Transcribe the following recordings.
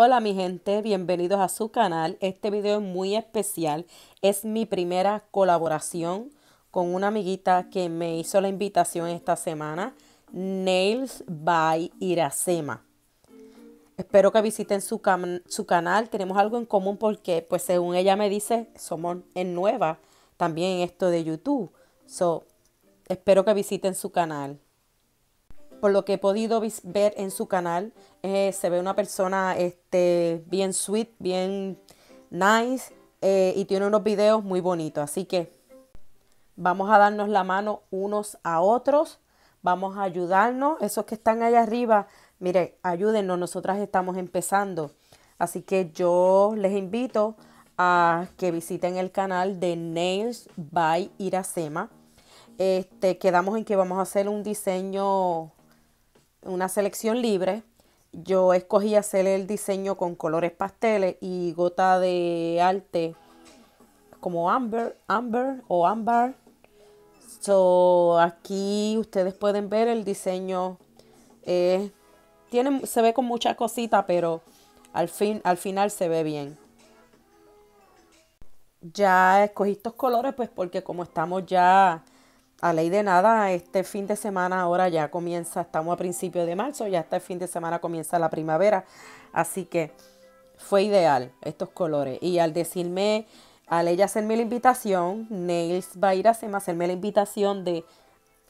Hola mi gente, bienvenidos a su canal. Este video es muy especial. Es mi primera colaboración con una amiguita que me hizo la invitación esta semana, Nails by Iracema. Espero que visiten su, canal. Tenemos algo en común porque, pues según ella me dice, somos en nueva también en esto de YouTube. So, espero que visiten su canal por lo que he podido ver en su canal, eh, se ve una persona este, bien sweet, bien nice eh, y tiene unos videos muy bonitos. Así que vamos a darnos la mano unos a otros, vamos a ayudarnos. Esos que están allá arriba, mire, ayúdennos, nosotras estamos empezando. Así que yo les invito a que visiten el canal de Nails by Iracema. Este, quedamos en que vamos a hacer un diseño una selección libre. Yo escogí hacer el diseño con colores pasteles y gota de arte como amber, amber o ámbar. So, aquí ustedes pueden ver el diseño. Eh, tiene, se ve con muchas cositas, pero al, fin, al final se ve bien. Ya escogí estos colores, pues porque como estamos ya a ley de nada, este fin de semana ahora ya comienza, estamos a principios de marzo, ya el este fin de semana comienza la primavera, así que fue ideal estos colores. Y al decirme, al ella hacerme la invitación, Nails a ir a hacerme la invitación de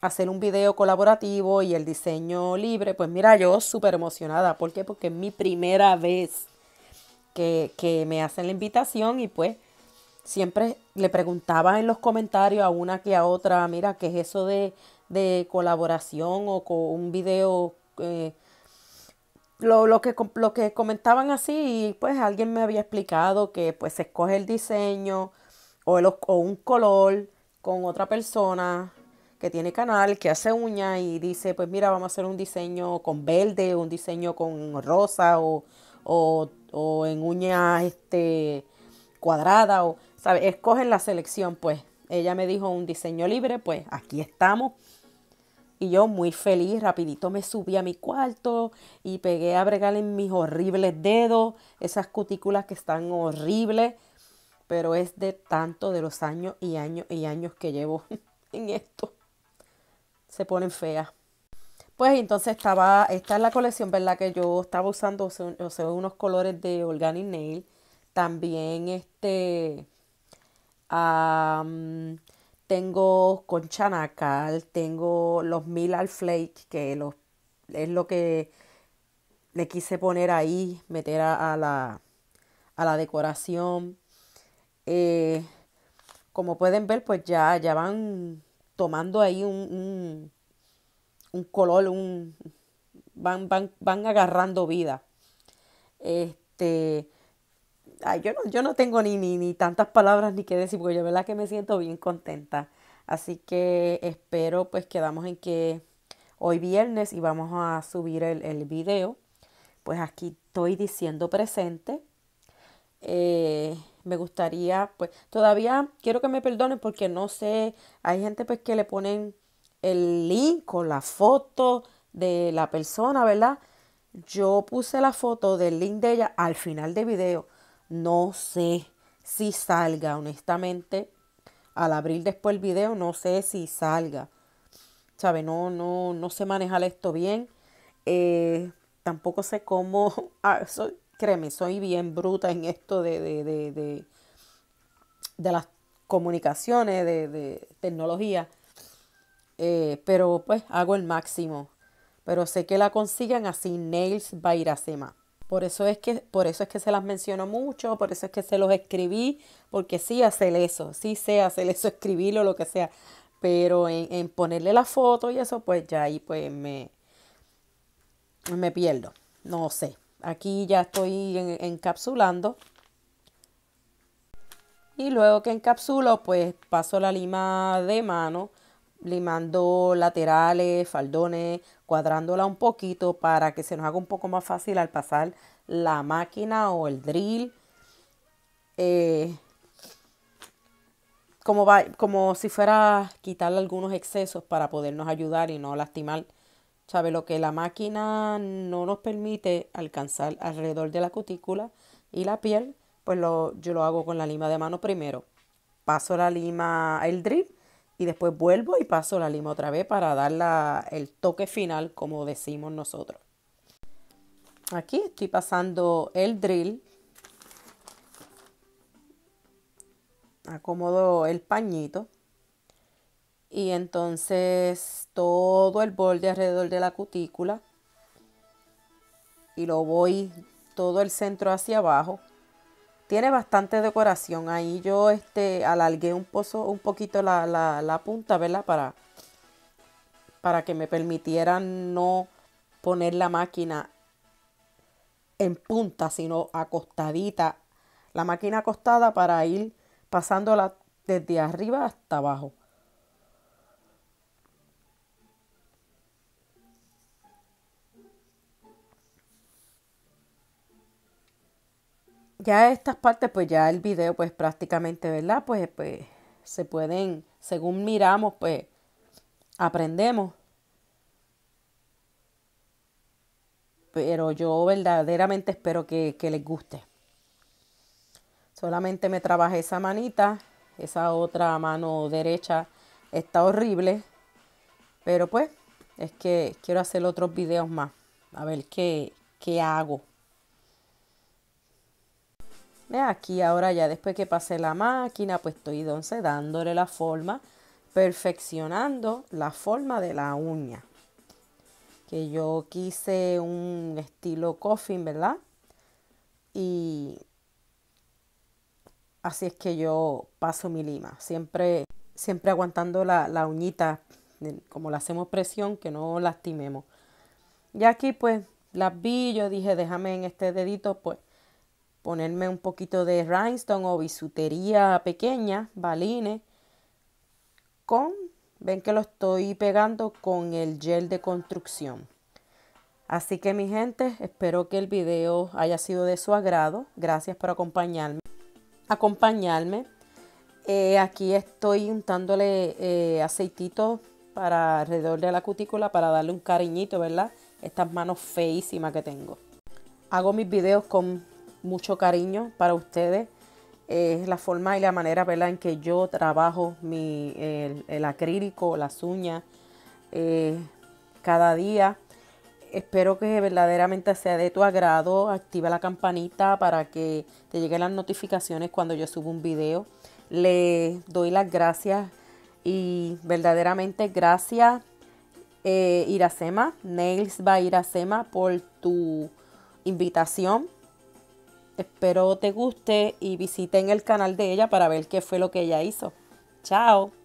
hacer un video colaborativo y el diseño libre, pues mira, yo súper emocionada. ¿Por qué? Porque es mi primera vez que, que me hacen la invitación y pues siempre le preguntaba en los comentarios a una que a otra, mira, ¿qué es eso de, colaboración o con un video? Eh?". lo, que, lo que comentaban así, pues alguien me había explicado que pues se escoge el diseño o, un color con otra persona que tiene canal, que hace uñas y dice, pues mira, vamos a hacer un diseño con verde, un diseño con rosa o, en uñas este, cuadrada. O, Escogen la selección, pues. Ella me dijo un diseño libre, pues aquí estamos. Y yo muy feliz, rapidito me subí a mi cuarto y pegué a bregar en mis horribles dedos, esas cutículas que están horribles, pero es de tanto de los años y años y años que llevo en esto. Se ponen feas. Pues entonces estaba, esta es la colección, ¿verdad? Que yo estaba usando, o sea, unos colores de Organic Nail. También este tengo con nacal tengo los mil al flake, que los, es lo que le quise poner ahí, meter a, la, a la decoración. Eh, como pueden ver, pues ya, ya van tomando ahí un, un, un color, un, van, van, van agarrando vida. Este, yo, no, tengo ni, ni, ni tantas palabras ni qué decir, porque yo verdad que me siento bien contenta. Así que espero pues quedamos en que hoy viernes y vamos a subir el, el video. Pues aquí estoy diciendo presente. Eh, me gustaría, pues todavía quiero que me perdonen porque no sé, hay gente pues que le ponen el link o la foto de la persona, ¿verdad? Yo puse la foto del link de ella al final del video. No sé si salga, honestamente. Al abrir después el video, no sé si salga. ¿Sabe? No, no, no sé manejar esto bien. Eh, tampoco sé cómo. Ah, créeme, soy bien bruta en esto de, las comunicaciones, de, tecnología. Eh, pero pues hago el máximo. Pero sé que la consigan así, Nails iracema. Por eso es que, por eso es que se las menciono mucho, por eso es que se los escribí, porque sí hacer eso, sí sé hacer eso, escribirlo, lo que sea. Pero en, ponerle la foto y eso, pues ya ahí pues me, me pierdo. No sé. Aquí ya estoy encapsulando. Y luego que encapsulo, pues paso la lima de mano limando laterales, faldones, cuadrándola un poquito para que se nos haga un poco más fácil al pasar la máquina o el drill. Eh, como, va, como si fuera quitarle algunos excesos para podernos ayudar y no lastimar. ¿Sabe? Lo que la máquina no nos permite alcanzar alrededor de la cutícula y la piel, pues yo lo hago con la lima de mano primero. Paso la lima, el drill y después vuelvo y paso la lima otra vez para darle el toque final como decimos nosotros. Aquí estoy pasando el drill. Acomodo el pañito. Y entonces todo el borde alrededor de la cutícula. Y lo voy todo el centro hacia abajo tiene bastante decoración. Ahí yo este, alargué un, pozo, un poquito la, punta, ¿verdad? Para, para que me permitiera no poner la máquina en punta, sino acostadita. La máquina acostada para ir pasándola desde arriba hasta abajo. ya estas partes, pues ya el video, pues prácticamente, ¿verdad? Pues, pues se pueden, según miramos, pues aprendemos. Pero yo verdaderamente espero que, que les guste. Solamente me trabajé esa manita, esa otra mano derecha está horrible. Pero pues, es que quiero hacer otros videos más. A ver qué, qué hago aquí ahora ya después que pasé la máquina, pues estoy entonces dándole la forma, perfeccionando la forma de la uña. Que yo quise un estilo coffin, ¿verdad? Y así es que yo paso mi lima. Siempre, siempre aguantando la, la uñita, como le hacemos presión, que no lastimemos. Y aquí pues las vi, yo dije, déjame en este dedito, pues ponerme un poquito de rhinestone o bisutería pequeña, balines, con, ven que lo estoy pegando con el gel de construcción. Así que mi gente, espero que el video haya sido de su agrado. Gracias por acompañarme. acompañarme. Eh, aquí estoy untándole eh, aceitito para alrededor de la cutícula para darle un cariñito, ¿verdad? Estas manos feísimas que tengo. Hago mis videos con mucho cariño para ustedes. Es la forma y la manera ¿verdad? en que yo trabajo mi, el, acrílico, las uñas, eh, cada día. Espero que verdaderamente sea de tu agrado. Activa la campanita para que te lleguen las notificaciones cuando yo suba un video. Le doy las gracias y verdaderamente gracias eh, Iracema, Nails by Iracema, por tu invitación Espero te guste y visiten el canal de ella para ver qué fue lo que ella hizo. Chao.